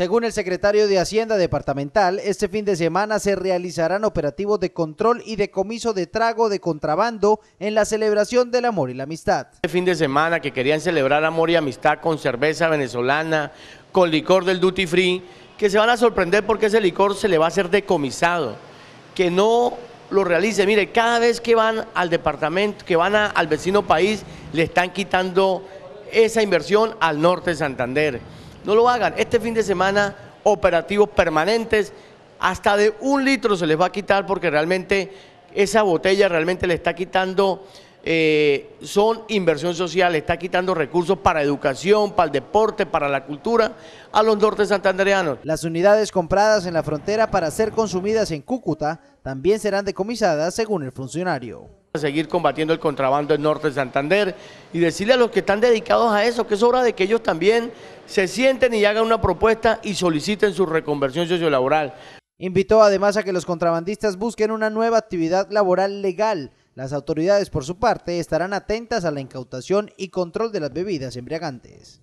Según el secretario de Hacienda Departamental, este fin de semana se realizarán operativos de control y decomiso de trago de contrabando en la celebración del amor y la amistad. Este fin de semana que querían celebrar amor y amistad con cerveza venezolana, con licor del duty free, que se van a sorprender porque ese licor se le va a hacer decomisado, que no lo realice. Mire, cada vez que van al departamento, que van al vecino país, le están quitando esa inversión al norte de Santander. No lo hagan. Este fin de semana, operativos permanentes, hasta de un litro se les va a quitar porque realmente esa botella realmente le está quitando eh, son inversión social, está quitando recursos para educación, para el deporte, para la cultura, a los norte santandereanos. Las unidades compradas en la frontera para ser consumidas en Cúcuta también serán decomisadas, según el funcionario. A seguir combatiendo el contrabando en norte Santander y decirle a los que están dedicados a eso que es hora de que ellos también se sienten y hagan una propuesta y soliciten su reconversión sociolaboral. Invitó además a que los contrabandistas busquen una nueva actividad laboral legal las autoridades, por su parte, estarán atentas a la incautación y control de las bebidas embriagantes.